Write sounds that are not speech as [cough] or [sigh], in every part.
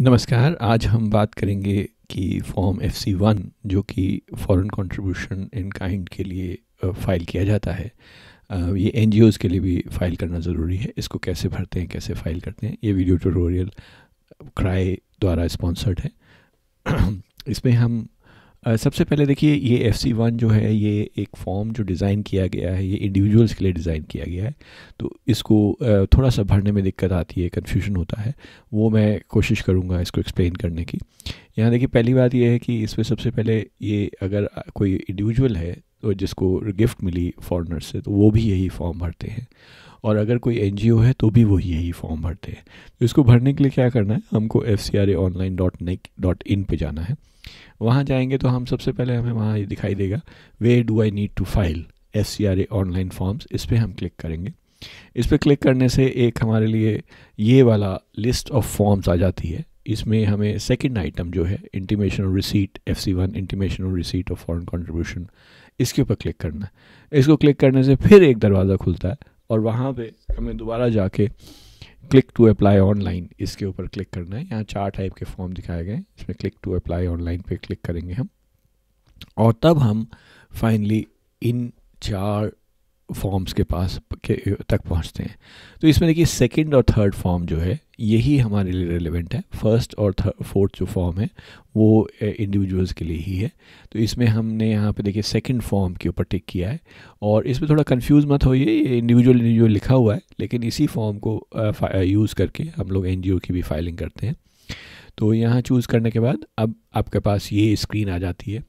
नमस्कार आज हम बात करेंगे कि फॉर्म एफ सी वन जो कि फॉरेन कंट्रीब्यूशन इन काइंड के लिए फ़ाइल किया जाता है ये एन के लिए भी फ़ाइल करना ज़रूरी है इसको कैसे भरते हैं कैसे फ़ाइल करते हैं ये वीडियो ट्यूटोरियल क्राई द्वारा स्पॉन्सर्ड है [clears throat] इसमें हम सबसे पहले देखिए ये एफ सी वन जो है ये एक फॉर्म जो डिज़ाइन किया गया है ये इंडिविजुअल्स के लिए डिज़ाइन किया गया है तो इसको थोड़ा सा भरने में दिक्कत आती है कन्फ्यूजन होता है वो मैं कोशिश करूँगा इसको एक्सप्लेन करने की यहाँ देखिए पहली बात ये है कि इसमें सबसे पहले ये अगर कोई इंडिविजुअल है तो जिसको गिफ्ट मिली फॉरनर से तो वो भी यही फॉर्म भरते हैं और अगर कोई एन है तो भी वो यही फॉर्म भरते हैं तो इसको भरने के लिए क्या करना है हमको F C R A online dot nic dot in पर जाना है वहाँ जाएंगे तो हम सबसे पहले हमें वहाँ दिखाई देगा why do I need to file F C R A online forms इस पर हम क्लिक करेंगे इस पर क्लिक करने से एक हमारे लिए ये वाला लिस्ट ऑफ फॉर्म्स आ जाती है इसमें हमें सेकेंड आइटम जो है इंटीमेशन और receipt F C one intimation और रिसीट ऑफ फॉरन कॉन्ट्रीब्यूशन इसके ऊपर क्लिक करना है इसको क्लिक करने से फिर एक दरवाज़ा खुलता है और वहाँ पे हमें दोबारा जाके क्लिक टू अप्लाई ऑनलाइन इसके ऊपर क्लिक करना है यहाँ चार टाइप के फॉर्म दिखाए गए हैं इसमें क्लिक टू अप्लाई ऑनलाइन पे क्लिक करेंगे हम और तब हम फाइनली इन चार फॉर्म्स के पास के तक पहुँचते हैं तो इसमें देखिए सेकेंड और थर्ड फॉर्म जो है यही हमारे लिए रेलेवेंट है फर्स्ट और फोर्थ जो फॉर्म है वो इंडिविजुअल्स के लिए ही है तो इसमें हमने यहाँ पे देखिए सेकंड फॉर्म के ऊपर टिक किया है और इसमें थोड़ा कंफ्यूज मत होइए ये इंडिविजुअल इंडिविजुअल लिखा हुआ है लेकिन इसी फॉर्म को यूज़ करके हम लोग एन की भी फाइलिंग करते हैं तो यहाँ चूज़ करने के बाद अब आपके पास ये स्क्रीन आ जाती है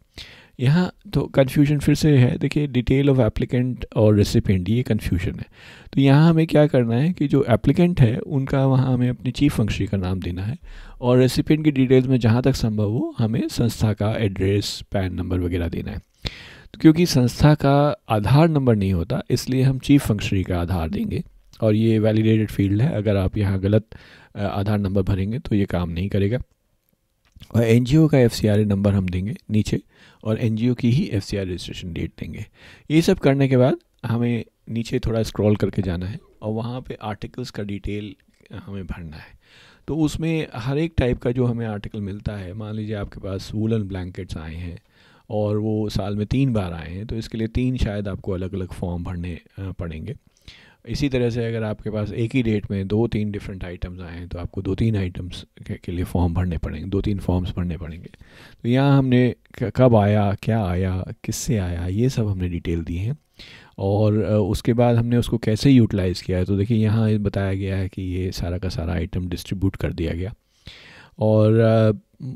यहाँ तो कन्फ्यूजन फिर से है देखिए डिटेल ऑफ एप्लीकेंट और रेसिपेंट ये कन्फ्यूजन है तो यहाँ हमें क्या करना है कि जो एप्लीकेंट है उनका वहाँ हमें अपने चीफ फंक्शनरी का नाम देना है और रेसिपेंट की डिटेल्स में जहाँ तक संभव हो हमें संस्था का एड्रेस पैन नंबर वगैरह देना है तो क्योंकि संस्था का आधार नंबर नहीं होता इसलिए हम चीफ फंक्शनरी का आधार देंगे और ये वैलिडेटेड फील्ड है अगर आप यहाँ गलत आधार नंबर भरेंगे तो ये काम नहीं करेगा और एन का एफ नंबर हम देंगे नीचे और एन की ही एफ रजिस्ट्रेशन डेट देंगे ये सब करने के बाद हमें नीचे थोड़ा स्क्रॉल करके जाना है और वहाँ पे आर्टिकल्स का डिटेल हमें भरना है तो उसमें हर एक टाइप का जो हमें आर्टिकल मिलता है मान लीजिए आपके पास वूलन ब्लैंकेट्स आए हैं और वो साल में तीन बार आए हैं तो इसके लिए तीन शायद आपको अलग अलग फॉर्म भरने पड़ेंगे इसी तरह से अगर आपके पास एक ही डेट में दो तीन डिफरेंट आइटम्स आए हैं तो आपको दो तीन आइटम्स के, के लिए फॉर्म भरने पड़ेंगे दो तीन फॉर्म्स भरने पड़ेंगे तो यहाँ हमने कब आया क्या आया किससे आया ये सब हमने डिटेल दी है और उसके बाद हमने उसको कैसे यूटिलाइज़ किया है तो देखिए यहाँ बताया गया है कि ये सारा का सारा आइटम डिस्ट्रीब्यूट कर दिया गया और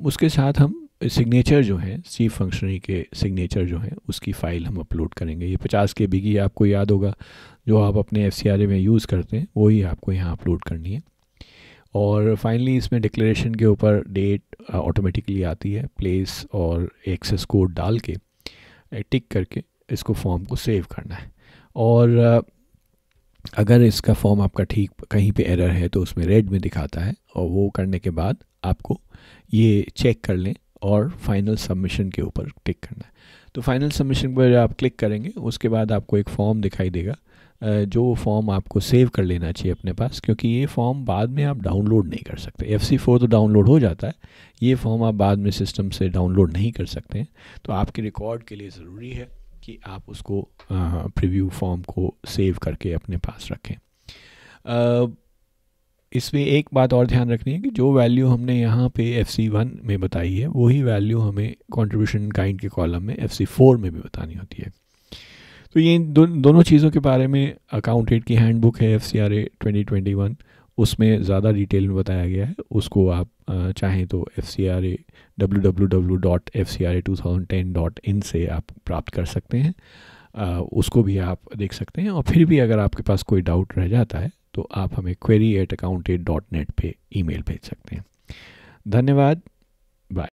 उसके साथ हम सिग्नेचर जो है सी फंक्शनरी के सिग्नेचर जो हैं उसकी फ़ाइल हम अपलोड करेंगे ये पचास के बी की आपको याद होगा जो आप अपने एफ में यूज़ करते हैं वही आपको यहाँ अपलोड करनी है और फाइनली इसमें डिक्लेरेशन के ऊपर डेट ऑटोमेटिकली uh, आती है प्लेस और एक्सेस कोड डाल के टिक uh, करके इसको फॉर्म को सेव करना है और uh, अगर इसका फॉर्म आपका ठीक कहीं पे एरर है तो उसमें रेड में दिखाता है और वो करने के बाद आपको ये चेक कर लें और फाइनल सबमिशन के ऊपर क्लिक करना है तो फाइनल सबमिशन पर आप क्लिक करेंगे उसके बाद आपको एक फॉर्म दिखाई देगा जो फॉर्म आपको सेव कर लेना चाहिए अपने पास क्योंकि ये फॉर्म बाद में आप डाउनलोड नहीं कर सकते एफ सी फोर तो डाउनलोड हो जाता है ये फॉर्म आप बाद में सिस्टम से डाउनलोड नहीं कर सकते हैं तो आपके रिकॉर्ड के लिए ज़रूरी है कि आप उसको प्रीव्यू फॉर्म को सेव करके अपने पास रखें इसमें एक बात और ध्यान रखनी है कि जो वैल्यू हमने यहाँ पे एफ सी वन में बताई है वही वैल्यू हमें कंट्रीब्यूशन काइंड के कॉलम में एफ सी फोर में भी बतानी होती है तो ये दो, दोनों चीज़ों के बारे में अकाउंटेड की हैंडबुक है F C R A twenty twenty one उसमें ज़्यादा डिटेल में बताया गया है उसको आप चाहें तो F C R A W W W dot F C R A two thousand ten dot in से आप प्राप्त कर सकते हैं आ, उसको भी आप देख सकते हैं और फिर भी अगर आपके पास कोई डाउट रह जाता है तो आप हमें query at account dot net पर ई भेज सकते हैं धन्यवाद बाय